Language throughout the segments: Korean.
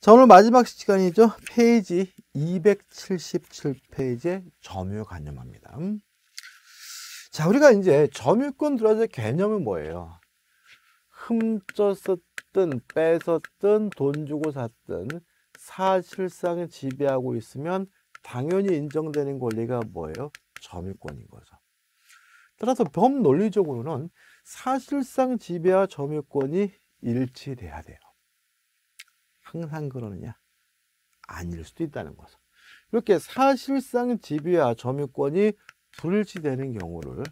자 오늘 마지막 시간이죠. 페이지 2 7 7페이지에 점유관념합니다. 자 우리가 이제 점유권 들어서 개념은 뭐예요? 흠졌었든 뺏었든 돈 주고 샀든 사실상 지배하고 있으면 당연히 인정되는 권리가 뭐예요? 점유권인 거죠. 따라서 범 논리적으로는 사실상 지배와 점유권이 일치돼야 돼요. 항상 그러느냐? 아닐 수도 있다는 거죠. 이렇게 사실상 지배와 점유권이 불일치되는 경우를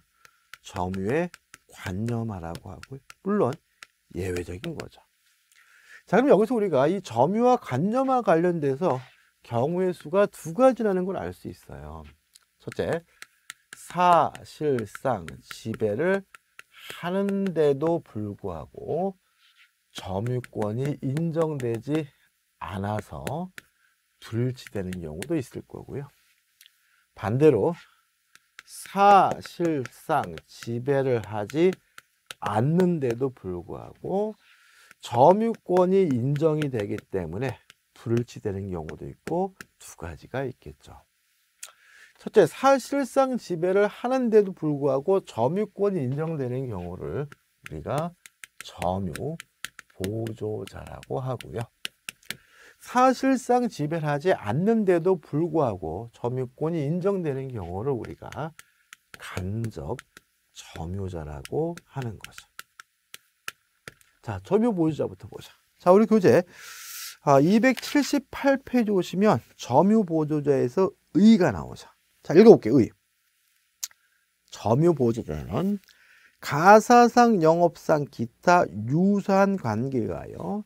점유의 관념하라고 하고 물론 예외적인 거죠. 자 그럼 여기서 우리가 이 점유와 관념화 관련돼서 경우의 수가 두 가지라는 걸 알 수 있어요. 첫째, 사실상 지배를 하는데도 불구하고 점유권이 인정되지 않아서 불일치되는 경우도 있을 거고요. 반대로 사실상 지배를 하지 않는데도 불구하고 점유권이 인정이 되기 때문에 불일치되는 경우도 있고 두 가지가 있겠죠. 첫째, 사실상 지배를 하는데도 불구하고 점유권이 인정되는 경우를 우리가 점유 보조자라고 하고요. 사실상 지배하지 않는데도 불구하고 점유권이 인정되는 경우를 우리가 간접 점유자라고 하는 거죠. 자, 점유 보유자부터 보자. 자, 우리 교재 278페이지 아, 오시면 점유 보조자에서 의가 나오죠. 자, 읽어볼게요. 의. 점유 보조자는 가사상, 영업상, 기타 유사한 관계가요.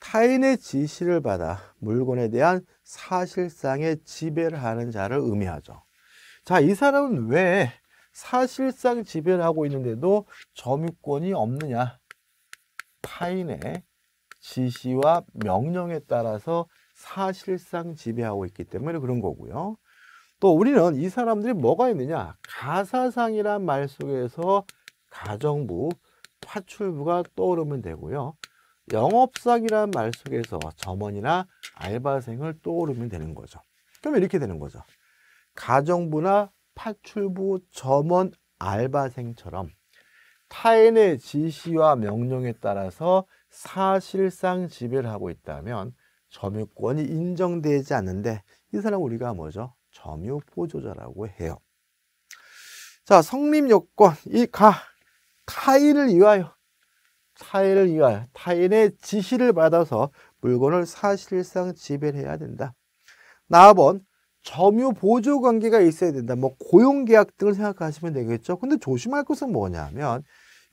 타인의 지시를 받아 물건에 대한 사실상의 지배를 하는 자를 의미하죠. 자, 이 사람은 왜 사실상 지배를 하고 있는데도 점유권이 없느냐? 타인의 지시와 명령에 따라서 사실상 지배하고 있기 때문에 그런 거고요. 또 우리는 이 사람들이 뭐가 있느냐? 가사상이란 말 속에서 가정부, 파출부가 떠오르면 되고요. 영업사기란 말 속에서 점원이나 알바생을 떠오르면 되는 거죠. 그럼 이렇게 되는 거죠. 가정부나 파출부, 점원, 알바생처럼 타인의 지시와 명령에 따라서 사실상 지배를 하고 있다면 점유권이 인정되지 않는데 이 사람 우리가 뭐죠? 점유보조자라고 해요. 자, 성립요건, 이 가, 타인을 위하여 타인을 위하여 타인의 지시를 받아서 물건을 사실상 지배해야 된다. 나번 점유 보조 관계가 있어야 된다. 뭐 고용 계약 등을 생각하시면 되겠죠. 근데 조심할 것은 뭐냐면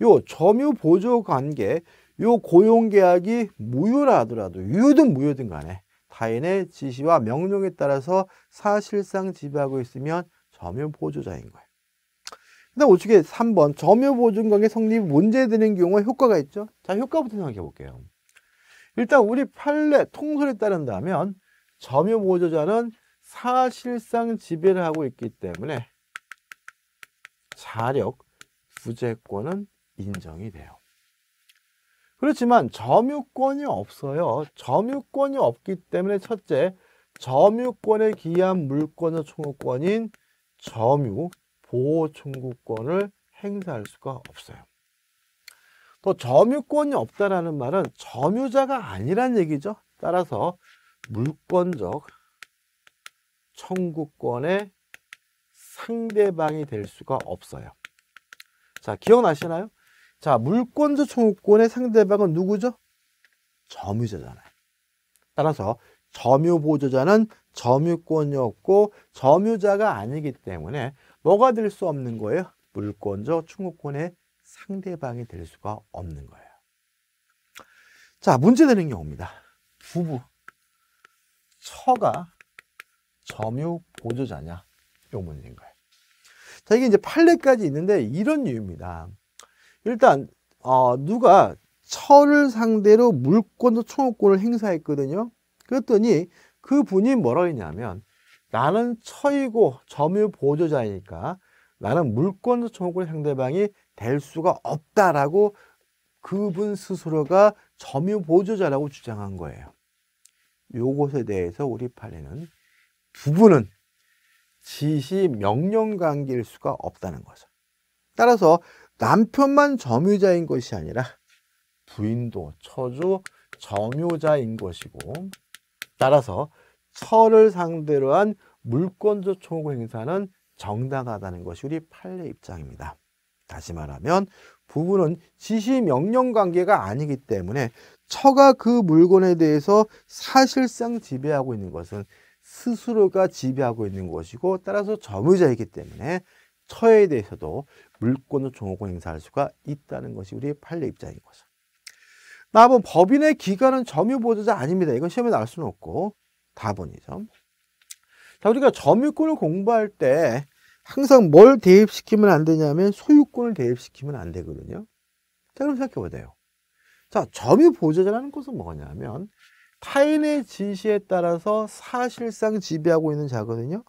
요 점유 보조 관계 요 고용 계약이 무효라더라도 유효든 무효든 간에 타인의 지시와 명령에 따라서 사실상 지배하고 있으면 점유 보조자인 거예요. 그다음 우측에 3번 점유 보증 관계 성립 문제되는 경우에 효과가 있죠. 자, 효과부터 생각해 볼게요. 일단 우리 판례 통설에 따른다면 점유 보조자는 사실상 지배를 하고 있기 때문에 자력 부재권은 인정이 돼요. 그렇지만 점유권이 없어요. 점유권이 없기 때문에 첫째, 점유권에 기한 물권의 총호권인 점유 보호 청구권을 행사할 수가 없어요. 또 점유권이 없다라는 말은 점유자가 아니란 얘기죠. 따라서 물권적 청구권의 상대방이 될 수가 없어요. 자, 기억나시나요? 자, 물권적 청구권의 상대방은 누구죠? 점유자잖아요. 따라서 점유보조자는 점유권이 없고 점유자가 아니기 때문에 뭐가 될 수 없는 거예요? 물권적 충고권의 상대방이 될 수가 없는 거예요. 자, 문제되는 경우입니다. 부부, 처가, 점유 보조자냐? 요 문제인 거예요. 자, 이게 이제 판례까지 있는데 이런 이유입니다. 일단, 어, 누가 처를 상대로 물권도 청구권을 행사했거든요. 그랬더니 그 분이 뭐라 했냐면 나는 처이고 점유 보조자이니까 나는 물권 소총을 상대방이 될 수가 없다라고 그분 스스로가 점유 보조자라고 주장한 거예요. 요것에 대해서 우리 판례는 부부는 지시 명령 관계일 수가 없다는 거죠. 따라서 남편만 점유자인 것이 아니라 부인도 처주 점유자인 것이고 따라서 서를 상대로 한 물권조 청구 행사는 정당하다는 것이 우리 판례 입장입니다. 다시 말하면 부부는 지시 명령 관계가 아니기 때문에 처가 그 물건에 대해서 사실상 지배하고 있는 것은 스스로가 지배하고 있는 것이고 따라서 점유자이기 때문에 처에 대해서도 물권을 종호고 행사할 수가 있다는 것이 우리 판례 입장인 거죠. 다음은 법인의 기관은 점유보조자 아닙니다. 이건 시험에 나올 수는 없고 4번이죠. 자, 우리가 점유권을 공부할 때 항상 뭘 대입시키면 안 되냐면 소유권을 대입시키면 안 되거든요. 자, 그럼 생각해 보세요. 자, 점유 보조자라는 것은 뭐냐면 타인의 지시에 따라서 사실상 지배하고 있는 자거든요.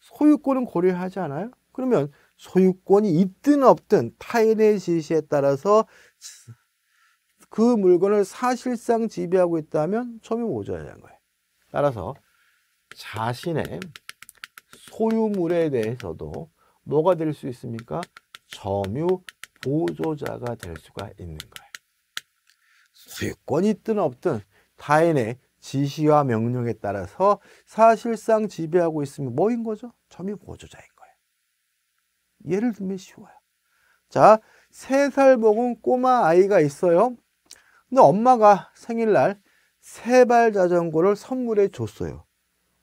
소유권은 고려하지 않아요? 그러면 소유권이 있든 없든 타인의 지시에 따라서 그 물건을 사실상 지배하고 있다면 점유 보조자라는 거예요. 따라서 자신의 소유물에 대해서도 뭐가 될 수 있습니까? 점유 보조자가 될 수가 있는 거예요. 소유권이 있든 없든 타인의 지시와 명령에 따라서 사실상 지배하고 있으면 뭐인 거죠? 점유 보조자인 거예요. 예를 들면 쉬워요. 자, 세 살 먹은 꼬마 아이가 있어요. 근데 엄마가 생일날 세발 자전거를 선물해 줬어요.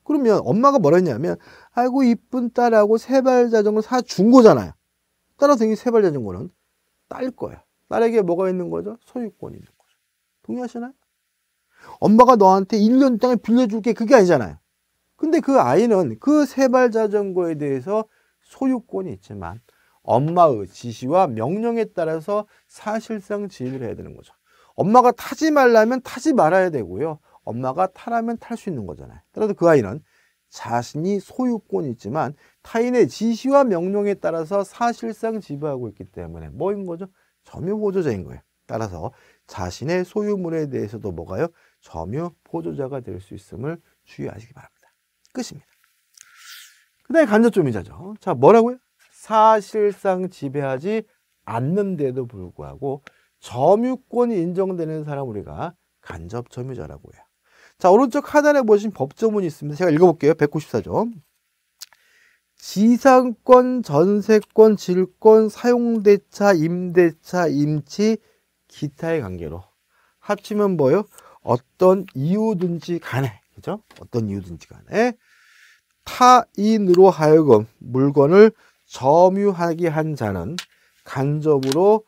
그러면 엄마가 뭐했냐면 아이고 이쁜 딸하고 세발 자전거 사준 거잖아요. 따라서 이 세발 자전거는 딸 거야. 딸에게 뭐가 있는 거죠? 소유권이 있는 거죠. 동의하시나요? 엄마가 너한테 1년 동안 빌려줄게 그게 아니잖아요. 근데 그 아이는 그 세발 자전거에 대해서 소유권이 있지만 엄마의 지시와 명령에 따라서 사실상 지휘를 해야 되는 거죠. 엄마가 타지 말라면 타지 말아야 되고요. 엄마가 타라면 탈 수 있는 거잖아요. 따라서 그 아이는 자신이 소유권이지만 타인의 지시와 명령에 따라서 사실상 지배하고 있기 때문에 뭐인 거죠? 점유보조자인 거예요. 따라서 자신의 소유물에 대해서도 뭐가요? 점유보조자가 될 수 있음을 주의하시기 바랍니다. 끝입니다. 그 다음에 간접조미자죠. 자, 뭐라고요? 사실상 지배하지 않는데도 불구하고 점유권이 인정되는 사람 우리가 간접 점유자라고 해요. 자, 오른쪽 하단에 보신 법조문이 있습니다. 제가 읽어볼게요. 194조. 지상권, 전세권, 질권, 사용대차, 임대차, 임치, 기타의 관계로 합치면 뭐요? 어떤 이유든지 간에 그죠? 어떤 이유든지 간에 타인으로 하여금 물건을 점유하게 한 자는 간접으로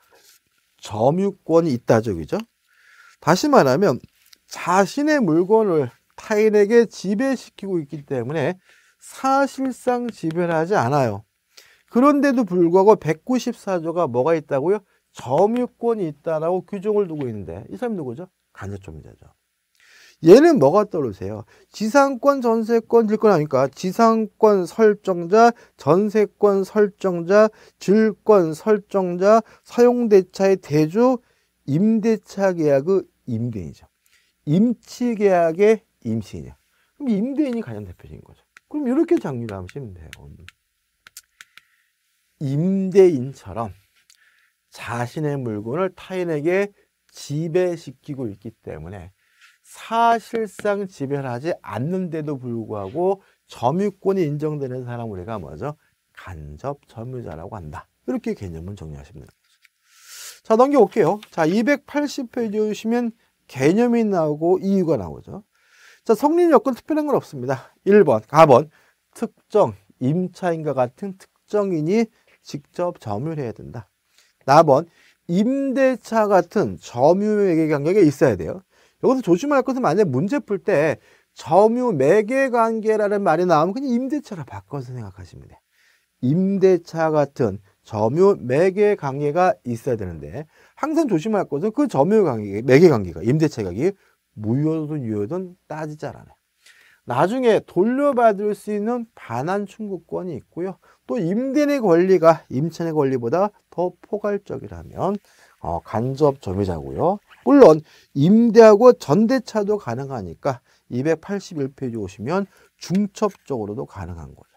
점유권이 있다죠. 그죠? 다시 말하면 자신의 물건을 타인에게 지배시키고 있기 때문에 사실상 지배하지 않아요. 그런데도 불구하고 194조가 뭐가 있다고요? 점유권이 있다라고 규정을 두고 있는데 이 사람이 누구죠? 간접조미자죠. 얘는 뭐가 떠오르세요? 지상권, 전세권, 질권 아니까 지상권 설정자, 전세권 설정자, 질권 설정자, 사용대차의 대조, 임대차 계약의 임대인이죠. 임치 계약의 임시인이야. 그럼 임대인이 가장 대표적인 거죠. 그럼 이렇게 정리를 하시면 돼요. 임대인처럼 자신의 물건을 타인에게 지배시키고 있기 때문에 사실상 지배하지 않는데도 불구하고 점유권이 인정되는 사람 우리가 뭐죠? 간접 점유자라고 한다. 이렇게 개념을 정리하시면 됩니다. 자 넘겨올게요. 자 280페이지 오시면 개념이 나오고 이유가 나오죠. 자 성립 여건 특별한 건 없습니다. 1번, 4번 특정 임차인과 같은 특정인이 직접 점유를 해야 된다. 4번 임대차 같은 점유의 관계가 있어야 돼요. 여기서 조심할 것은 만약 문제 풀 때 점유 매개 관계라는 말이 나오면 그냥 임대차로 바꿔서 생각하시면 돼요. 임대차 같은 점유 매개 관계가 있어야 되는데 항상 조심할 것은 그 점유 관계, 매개 관계가 임대차 가격이 무효든 유효든 따지지 않아요. 나중에 돌려받을 수 있는 반환 청구권이 있고요. 또 임대인의 권리가 임차인의 권리보다 더 포괄적이라면 어, 간접 점유자고요. 물론 임대하고 전대차도 가능하니까 281페이지 오시면 중첩적으로도 가능한 거죠.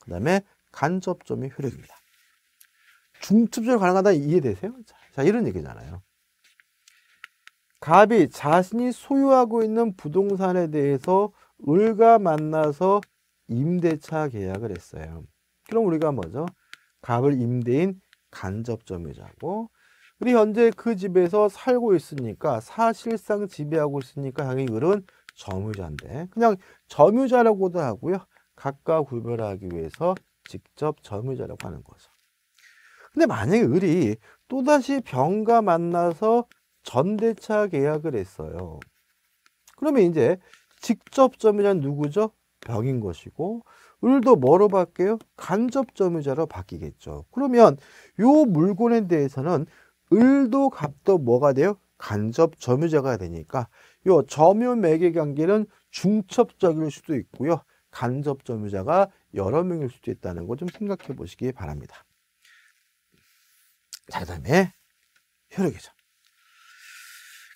그 다음에 간접점이 효력입니다. 중첩적으로 가능하다 이해되세요? 자, 이런 얘기잖아요. 갑이 자신이 소유하고 있는 부동산에 대해서 을과 만나서 임대차 계약을 했어요. 그럼 우리가 뭐죠? 갑을 임대인 간접점이자고 그리고 현재 그 집에서 살고 있으니까 사실상 지배하고 있으니까 향연 을은 점유자인데 그냥 점유자라고도 하고요. 각각 구별하기 위해서 직접 점유자라고 하는 거죠. 근데 만약에 을이 또다시 병과 만나서 전대차 계약을 했어요. 그러면 이제 직접 점유자는 누구죠? 병인 것이고 을도 뭐로 바뀌어요? 간접 점유자로 바뀌겠죠. 그러면 요 물건에 대해서는 을도 갑도 뭐가 돼요? 간접 점유자가 되니까 요 점유 매개 관계는 중첩적일 수도 있고요. 간접 점유자가 여러 명일 수도 있다는 거 좀 생각해 보시기 바랍니다. 자, 그 다음에 효력이죠.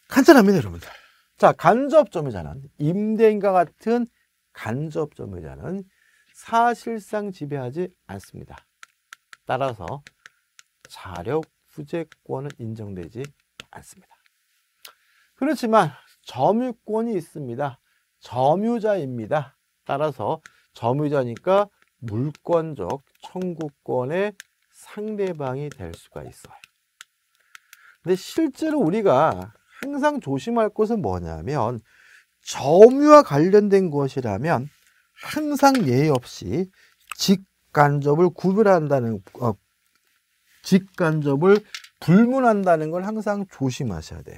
간단합니다, 여러분들. 자, 간접 점유자는 임대인과 같은 간접 점유자는 사실상 지배하지 않습니다. 따라서 자력 부제권은 인정되지 않습니다. 그렇지만 점유권이 있습니다. 점유자입니다. 따라서 점유자니까 물권적 청구권의 상대방이 될 수가 있어요. 근데 실제로 우리가 항상 조심할 것은 뭐냐면 점유와 관련된 것이라면 항상 예의 없이 직간접을 구별한다는 어, 직간접을 불문한다는 걸 항상 조심하셔야 돼요.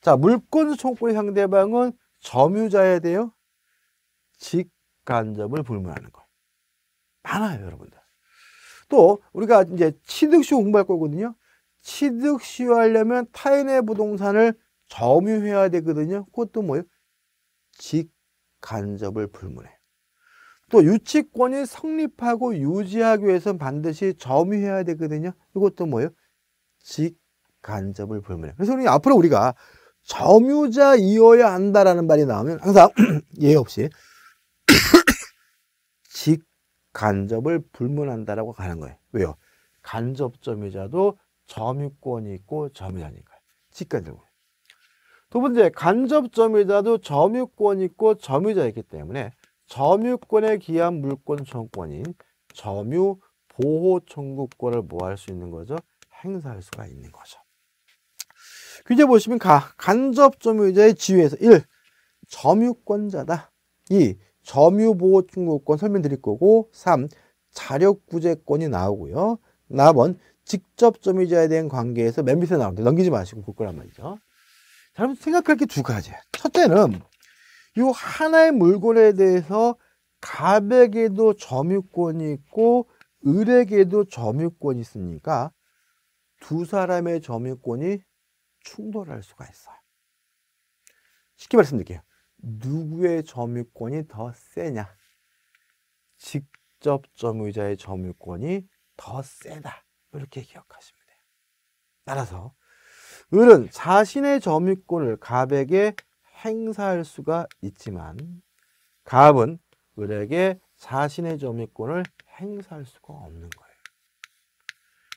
자, 물권 청구 상대방은 점유자에 대여 직간접을 불문하는 거. 많아요, 여러분들. 또 우리가 이제 취득시 공부할 거거든요. 취득시효 하려면 타인의 부동산을 점유해야 되거든요. 그것도 뭐예요? 직간접을 불문해. 또 유치권이 성립하고 유지하기 위해서는 반드시 점유해야 되거든요. 이것도 뭐예요? 직간접을 불문해. 그래서 우리 앞으로 우리가 점유자이어야 한다라는 말이 나오면 항상 예 없이 직간접을 불문한다라고 가는 거예요. 왜요? 간접 점유자도 점유권이 있고 점유자니까요. 직간접으로. 두 번째, 간접 점유자도 점유권이 있고 점유자이기 때문에 점유권에 기한 물권 청구권인 점유 보호 청구권을 뭐 할 수 있는 거죠? 행사할 수가 있는 거죠. 규제 보시면 가, 간접 점유자의 지위에서 1. 점유권자다. 2. 점유보호 청구권 설명드릴 거고 3. 자력구제권이 나오고요. 나번 직접 점유자에 대한 관계에서 맨 밑에 나오는데 넘기지 마시고 볼 거란 말이죠. 여러분 생각할 게 두가지 첫째는 이 하나의 물건에 대해서 갑에게도 점유권이 있고 을에게도 점유권이 있으니까 두 사람의 점유권이 충돌할 수가 있어요. 쉽게 말씀드릴게요. 누구의 점유권이 더 세냐? 직접 점유자의 점유권이 더 세다. 이렇게 기억하시면 돼요. 따라서 을은 자신의 점유권을 갑에게 행사할 수가 있지만 갑압은 을에게 자신의 점유권을 행사할 수가 없는 거예요.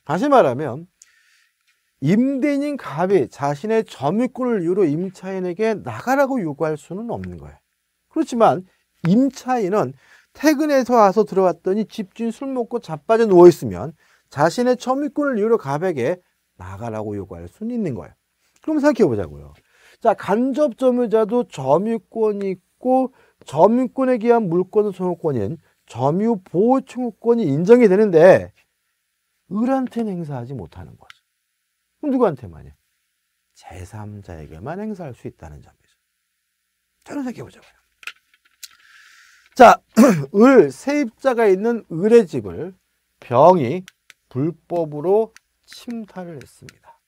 다시 말하면 임대인인 갑이 자신의 점유권을 이유로 임차인에게 나가라고 요구할 수는 없는 거예요. 그렇지만 임차인은 퇴근해서 와서 들어왔더니 집주인 술 먹고 자빠져 누워있으면 자신의 점유권을 이유로 갑에게 나가라고 요구할 수는 있는 거예요. 그럼 생각해 보자고요. 자, 간접 점유자도 점유권이 있고 점유권에 기한 물권 소유권인 점유 보호 청구권이 인정이 되는데 을한테는 행사하지 못하는 거죠. 그럼 누구한테만이요? 제3자에게만 행사할 수 있다는 점이죠. 저는 생각해보자고요. 자, 을, 세입자가 있는 을의 집을 병이 불법으로 침탈을 했습니다.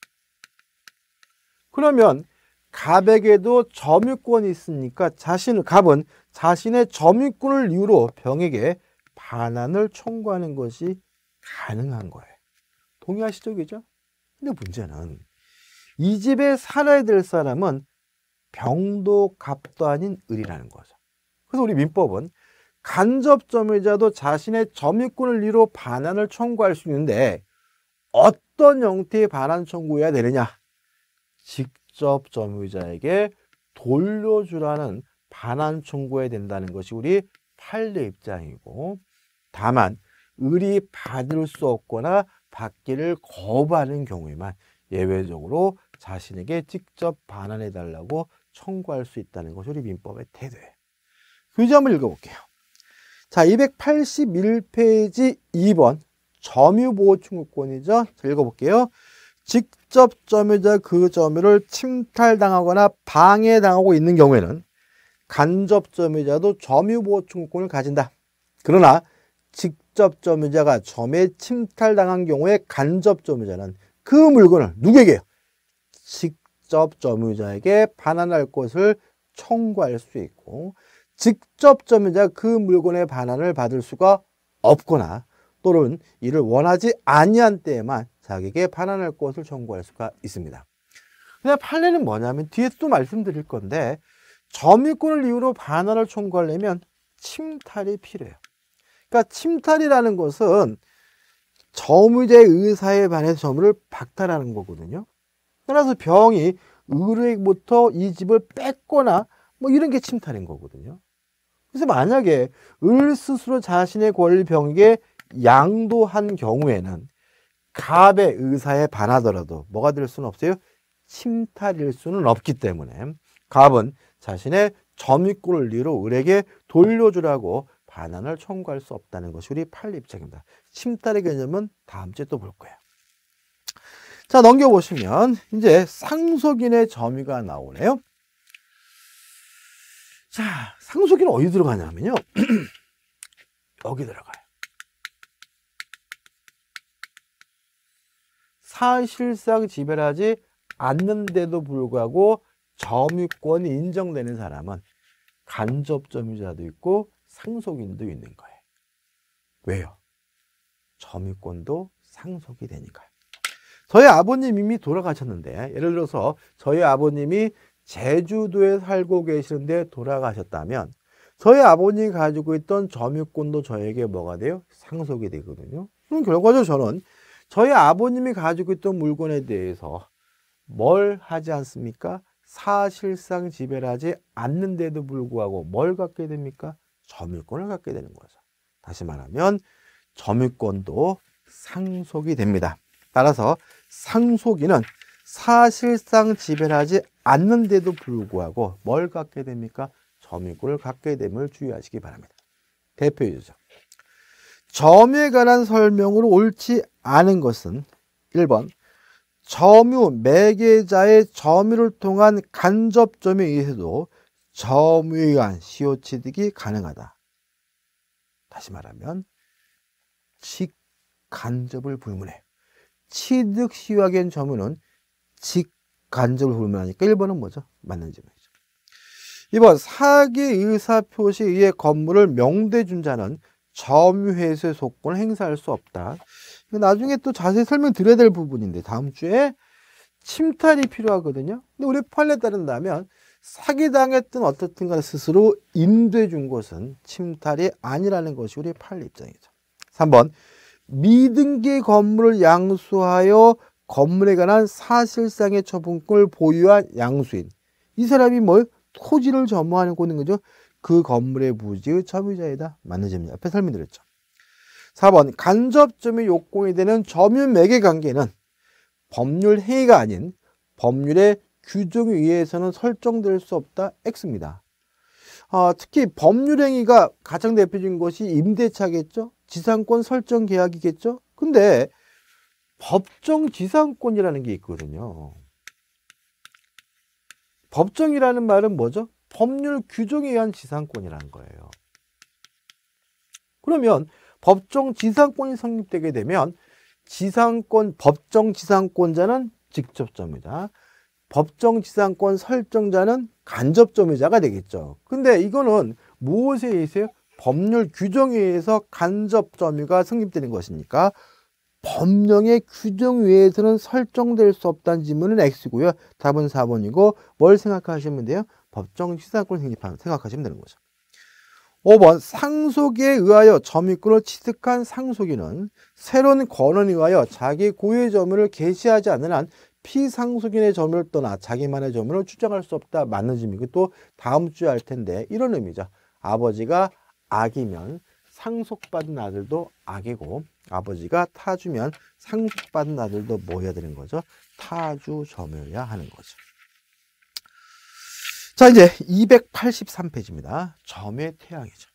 그러면 갑에게도 점유권이 있으니까 자신 갑은 자신의 점유권을 이유로 병에게 반환을 청구하는 것이 가능한 거예요. 동의하시죠, 그죠? 근데 문제는 이 집에 살아야 될 사람은 병도 갑도 아닌 을이라는 거죠. 그래서 우리 민법은 간접점유자도 자신의 점유권을 이유로 반환을 청구할 수 있는데 어떤 형태의 반환 청구해야 되느냐? 직 직접 점유자에게 돌려주라는 반환 청구해야 된다는 것이 우리 판례 입장이고 다만 을이 받을 수 없거나 받기를 거부하는 경우에만 예외적으로 자신에게 직접 반환해달라고 청구할 수 있다는 것이 우리 민법의 태도예 교재 한번 읽어볼게요. 자, 281페이지 2번 점유보호청구권이죠. 읽어볼게요. 직접 점유자 그 점유를 침탈당하거나 방해당하고 있는 경우에는 간접 점유자도 점유 보충권을 가진다. 그러나 직접 점유자가 점에 침탈당한 경우에 간접 점유자는 그 물건을 누구에게요? 직접 점유자에게 반환할 것을 청구할 수 있고 직접 점유자 그 물건의 반환을 받을 수가 없거나 또는 이를 원하지 아니한 때에만 자객에 반환할 것을 청구할 수가 있습니다. 그냥 판례는 뭐냐면 뒤에서 말씀드릴 건데 점유권을 이유로 반환을 청구하려면 침탈이 필요해요. 그러니까 침탈이라는 것은 점유자 의사에 반해서 점유를 박탈하는 거거든요. 따라서 병이 의뢰부터 이 집을 뺏거나 뭐 이런 게 침탈인 거거든요. 그래서 만약에 을 스스로 자신의 권리 병에게 양도한 경우에는 갑의 의사에 반하더라도 뭐가 될 수는 없어요? 침탈일 수는 없기 때문에 갑은 자신의 점유권리로 을에게 돌려주라고 반환을 청구할 수 없다는 것이 우리 팔립책입니다. 침탈의 개념은 다음 주에 또 볼 거예요. 자 넘겨보시면 이제 상속인의 점유가 나오네요. 자 상속인 어디 들어가냐면요. 여기 들어가요. 사실상 지배 하지 않는데도 불구하고 점유권이 인정되는 사람은 간접 점유자도 있고 상속인도 있는 거예요. 왜요? 점유권도 상속이 되니까요. 저희 아버님 이미 돌아가셨는데 예를 들어서 저희 아버님이 제주도에 살고 계시는데 돌아가셨다면 저희 아버님이 가지고 있던 점유권도 저에게 뭐가 돼요? 상속이 되거든요. 그럼 결과적으로 저는 저희 아버님이 가지고 있던 물건에 대해서 뭘 하지 않습니까? 사실상 지배를 하지 않는데도 불구하고 뭘 갖게 됩니까? 점유권을 갖게 되는 거죠. 다시 말하면 점유권도 상속이 됩니다. 따라서 상속인은 사실상 지배를 하지 않는데도 불구하고 뭘 갖게 됩니까? 점유권을 갖게 됨을 주의하시기 바랍니다. 대표이죠. 점에 관한 설명으로 옳지 않은 것은 1번 점유 매개자의 점유를 통한 간접점에 의해서도 점유에 의한 시효 취득이 가능하다. 다시 말하면 직간접을 불문해. 취득 시효하기엔 점유는 직간접을 불문하니까 1번은 뭐죠? 맞는 질문이죠. 2번 사기 의사표시에 의해 건물을 명대 준 자는 점유회수 의 소권 을 행사할 수 없다. 나중에 또 자세히 설명드려야 될 부분인데 다음 주에 침탈이 필요하거든요. 근데 우리 판례 따른다면 사기당했든 어떻든 간에 스스로 임대준 것은 침탈이 아니라는 것이 우리 판례 입장이죠. 3번 미등기 건물을 양수하여 건물에 관한 사실상의 처분권을 보유한 양수인 이 사람이 뭘 토지를 점유하는 거는 거죠. 그 건물의 부지의 점유자이다. 맞는 점입니다. 앞에 설명드렸죠. 4번 간접점유 요건이 되는 점유매의 관계는 법률 행위가 아닌 법률의 규정에 의해서는 설정될 수 없다. X입니다. 아, 특히 법률 행위가 가장 대표적인 것이 임대차겠죠. 지상권 설정 계약이겠죠. 근데 법정 지상권이라는 게 있거든요. 법정이라는 말은 뭐죠? 법률 규정에 의한 지상권이라는 거예요. 그러면 법정 지상권이 성립되게 되면 지상권 법정 지상권자는 직접점이다. 법정 지상권 설정자는 간접점유자가 되겠죠. 근데 이거는 무엇에 의해서 법률 규정에 의해서 간접점유가 성립되는 것이니까 법령의 규정 위에서는 설정될 수 없다는 지문은 X고요. 답은 4번이고 뭘 생각하시면 돼요? 법정 취득권 행립하면 생각하시면 되는 거죠. 5번 상속에 의하여 점유권을 취득한 상속인은 새로운 권한에 의하여 자기 고유의 점유를 개시하지 않는 한 피상속인의 점유를 떠나 자기만의 점유를 추정할 수 없다. 맞는 점이고 또 다음 주에 할 텐데 이런 의미죠. 아버지가 악이면 상속받은 아들도 악이고 아버지가 타주면 상속받은 아들도 뭐 해야 되는 거죠? 타주 점유야 하는 거죠. 자, 이제 283페이지입니다. 점의 태양이죠.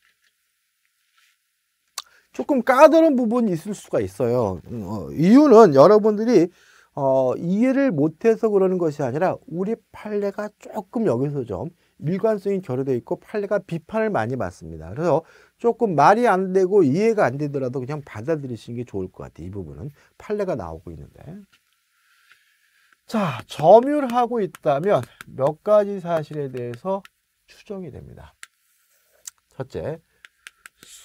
조금 까다로운 부분이 있을 수가 있어요. 음, 어, 이유는 여러분들이 어, 이해를 못해서 그러는 것이 아니라 우리 판례가 조금 여기서 좀 일관성이 결여되어 있고 판례가 비판을 많이 받습니다. 그래서 조금 말이 안 되고 이해가 안 되더라도 그냥 받아들이시는 게 좋을 것 같아요. 이 부분은 판례가 나오고 있는데. 자, 점유하고 있다면 몇 가지 사실에 대해서 추정이 됩니다. 첫째,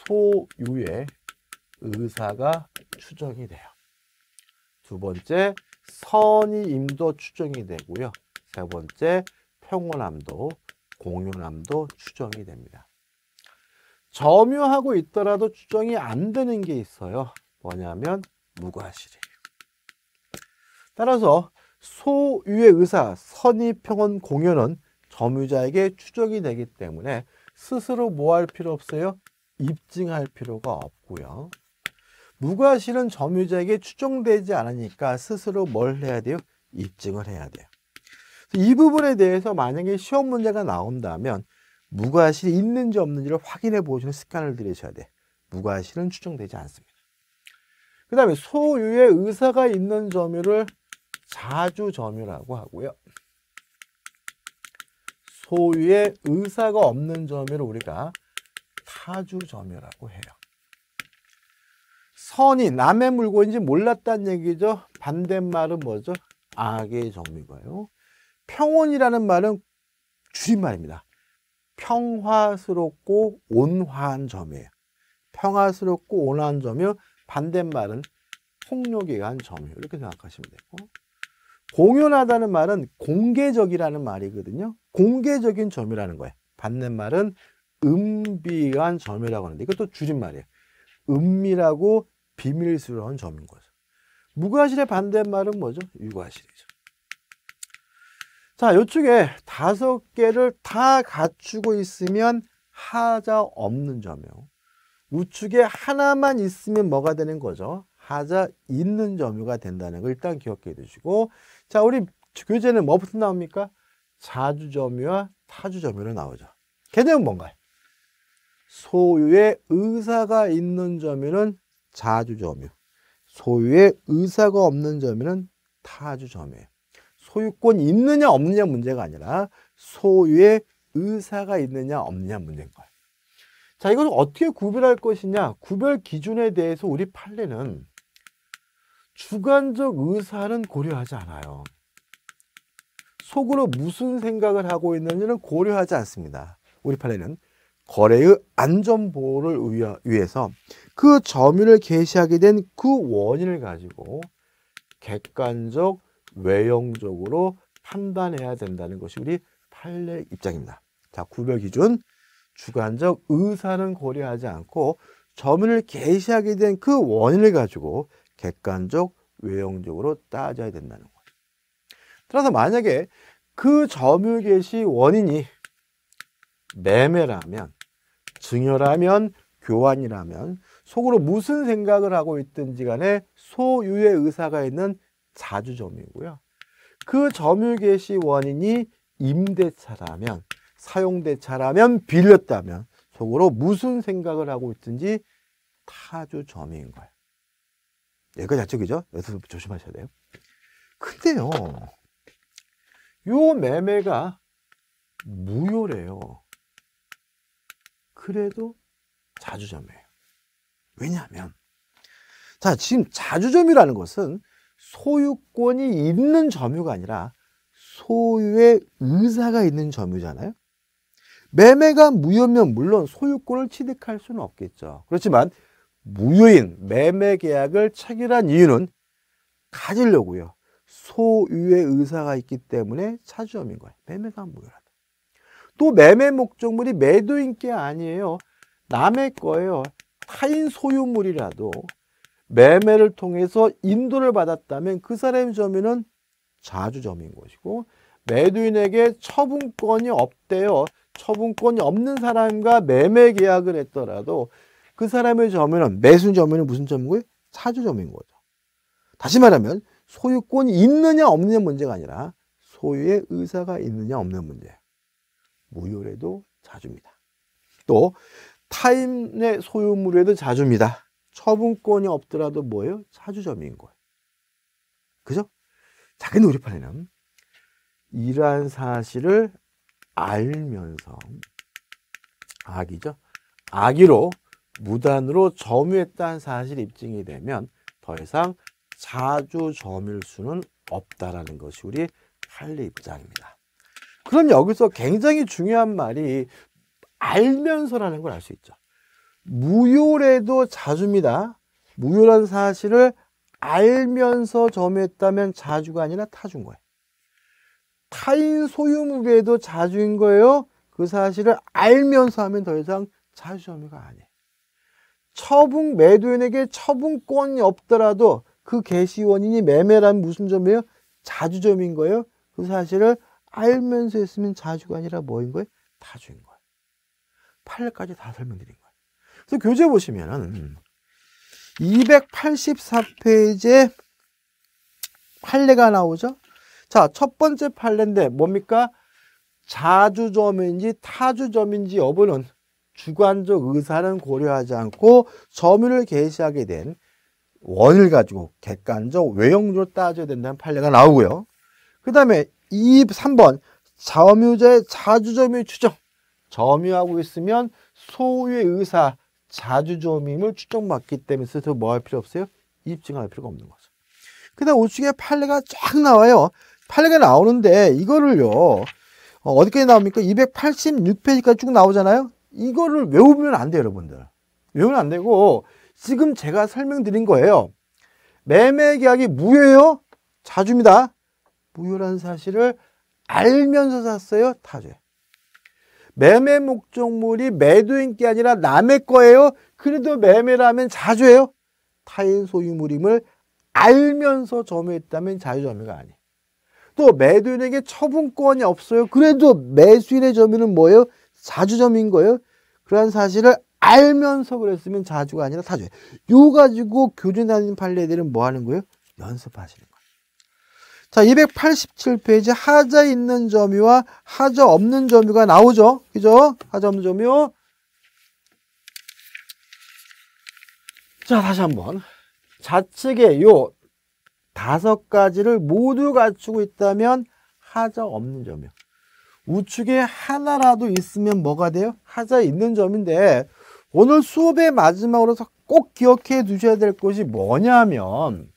소유의 의사가 추정이 돼요. 두 번째, 선의임도 추정이 되고요. 세 번째, 평온함도 공유함도 추정이 됩니다. 점유하고 있더라도 추정이 안 되는 게 있어요. 뭐냐면 무과실이에요. 따라서 소유의 의사 선입평원 공연은 점유자에게 추적이 되기 때문에 스스로 뭐 할 필요 없어요? 입증할 필요가 없고요. 무과실은 점유자에게 추정되지 않으니까 스스로 뭘 해야 돼요? 입증을 해야 돼요. 이 부분에 대해서 만약에 시험 문제가 나온다면 무과실이 있는지 없는지를 확인해 보시는 습관을 들이셔야 돼. 요 무과실은 추정되지 않습니다. 그 다음에 소유의 의사가 있는 점유를 자주점유라고 하고요. 소유의 의사가 없는 점유를 우리가 타주점유라고 해요. 선이 남의 물건인지 몰랐다는 얘기죠. 반대말은 뭐죠? 악의 점유가요. 평온이라는 말은 줄임말입니다. 평화스럽고 온화한 점이에요. 평화스럽고 온화한 점유, 반대말은 폭력에 관한 점유 이렇게 생각하시면 되고 공연하다는 말은 공개적이라는 말이거든요. 공개적인 점이라는 거예요. 받는 말은 은비한 점이라고 하는데 이것도 줄임말이에요. 은밀하고 비밀스러운 점인 거죠. 무과실의 반대말은 뭐죠? 유과실이죠. 자, 이쪽에 다섯 개를 다 갖추고 있으면 하자 없는 점이요. 우측에 하나만 있으면 뭐가 되는 거죠? 하자 있는 점유가 된다는 걸 일단 기억해 두시고 자 우리 교재는 뭐부터 나옵니까? 자주 점유와 타주 점유로 나오죠. 개념은 뭔가요? 소유의 의사가 있는 점유는 자주 점유 소유의 의사가 없는 점유는 타주 점유예요. 소유권이 있느냐 없느냐 문제가 아니라 소유의 의사가 있느냐 없느냐 문제인 거예요. 자, 이걸 어떻게 구별할 것이냐? 구별 기준에 대해서 우리 판례는 주관적 의사는 고려하지 않아요. 속으로 무슨 생각을 하고 있는지는 고려하지 않습니다. 우리 판례는 거래의 안전보호를 위해서 그 점유를 개시하게 된 그 원인을 가지고 객관적, 외형적으로 판단해야 된다는 것이 우리 판례 입장입니다. 자, 구별 기준 주관적 의사는 고려하지 않고 점유를 개시하게 된 그 원인을 가지고 객관적, 외형적으로 따져야 된다는 거예요. 따라서 만약에 그 점유개시 원인이 매매라면, 증여라면, 교환이라면 속으로 무슨 생각을 하고 있든지 간에 소유의 의사가 있는 자주점유고요. 그 점유개시 원인이 임대차라면, 사용대차라면, 빌렸다면 속으로 무슨 생각을 하고 있든지 타주점인 거예요. 여기까지 쪽이죠 여기서 조심하셔야 돼요. 근데요, 요 매매가 무효래요. 그래도 자주점이에요. 왜냐하면 자 지금 자주점이라는 것은 소유권이 있는 점유가 아니라 소유의 의사가 있는 점유잖아요. 매매가 무효면 물론 소유권을 취득할 수는 없겠죠. 그렇지만 무효인 매매 계약을 체결한 이유는 가지려고요. 소유의 의사가 있기 때문에 차주함인 거예요. 매매가 무효라다. 또 매매 목적물이 매도인 게 아니에요. 남의 거예요. 타인 소유물이라도 매매를 통해서 인도를 받았다면 그 사람의 점유는 자주점인 것이고 매도인에게 처분권이 없대요. 처분권이 없는 사람과 매매 계약을 했더라도 그 사람의 점유는 매수 점유는 무슨 점이고요? 사주 점유인 거죠. 다시 말하면 소유권이 있느냐 없느냐 문제가 아니라 소유의 의사가 있느냐 없는 문제. 무효래도 자주입니다. 또 타인의 소유물에도 자주입니다. 처분권이 없더라도 뭐예요? 자주점인 거예요. 그죠? 자, 근데 우리 판에는 이러한 사실을 알면서 악이죠. 악의로 무단으로 점유했다는 사실이 입증이 되면 더 이상 자주 점일 수는 없다라는 것이 우리 할리 입장입니다. 그럼 여기서 굉장히 중요한 말이 알면서라는 걸 알 수 있죠. 무효래도 자주입니다. 무효란 사실을 알면서 점유했다면 자주가 아니라 타준 거예요. 타인 소유무게도 자주인 거예요. 그 사실을 알면서 하면 더 이상 자주 점유가 아니에요. 처분 매도인에게 처분권이 없더라도 그 개시 원인이 매매란 무슨 점이에요? 자주점인 거예요. 그 사실을 알면서 했으면 자주가 아니라 뭐인 거예요? 다주인 거예요. 8까지 다 설명드린 거예요. 그래서 교재 보시면은 284페이지에 판례가 나오죠. 자, 첫 번째 판례인데 뭡니까? 자주점인지 타주점인지 여부는 주관적 의사는 고려하지 않고 점유를 개시하게 된 원을 가지고 객관적 외형으로 따져야 된다는 판례가 나오고요. 그 다음에 23번 점유자의 자주점유 추정 점유하고 있으면 소유의 의사 자주점임을 추정받기 때문에 스스로 뭐할 필요 없어요? 입증할 필요가 없는 거죠. 그 다음 우측에 판례가 쫙 나와요. 판례가 나오는데 이거를요. 어, 어디까지 나옵니까? 286페이지까지 쭉 나오잖아요. 이거를 외우면 안 돼요, 여러분들. 외우면 안 되고 지금 제가 설명드린 거예요. 매매 계약이 무효예요? 자주입니다. 무효라는 사실을 알면서 샀어요? 타죄. 매매 목적물이 매도인 게 아니라 남의 거예요? 그래도 매매라면 자주예요? 타인 소유물임을 알면서 점유했다면 자유점유가 아니에요. 또 매도인에게 처분권이 없어요. 그래도 매수인의 점유는 뭐예요? 자주점인 거예요. 그러한 사실을 알면서 그랬으면 자주가 아니라 사주예요. 요 가지고 교준하는 판례들은 뭐 하는 거예요? 연습하시는 거예요. 자, 287페이지 하자 있는 점유와 하자 없는 점유가 나오죠. 그죠? 하자 없는 점유. 자, 다시 한번. 좌측에 요 다섯 가지를 모두 갖추고 있다면 하자 없는 점유. 우측에 하나라도 있으면 뭐가 돼요? 하자 있는 점인데 오늘 수업의 마지막으로서 꼭 기억해 두셔야 될 것이 뭐냐면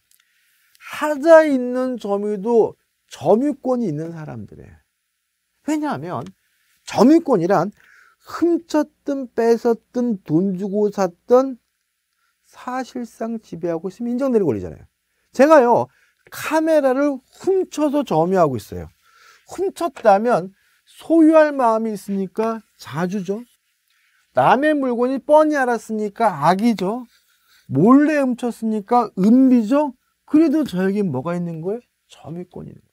하자 있는 점유도 점유권이 있는 사람들에 왜냐하면 점유권이란 훔쳤든 뺏었든 돈 주고 샀던 사실상 지배하고 있으면 인정되는 권리잖아요. 제가요 카메라를 훔쳐서 점유하고 있어요. 훔쳤다면 소유할 마음이 있으니까 자주죠. 남의 물건이 뻔히 알았으니까 악이죠. 몰래 훔쳤으니까 은비죠. 그래도 저에겐 뭐가 있는 거예요? 점유권입니다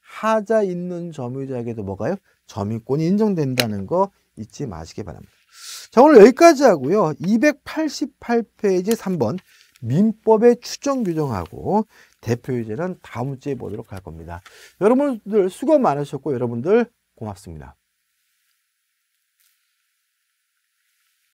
하자 있는 점유자에게도 뭐가요? 점유권이 인정된다는 거 잊지 마시기 바랍니다. 자 오늘 여기까지 하고요. 288페이지 3번 민법의 추정 규정하고 대표 유제는 다음 주에 보도록 할 겁니다. 여러분들 수고 많으셨고 여러분들 고맙습니다.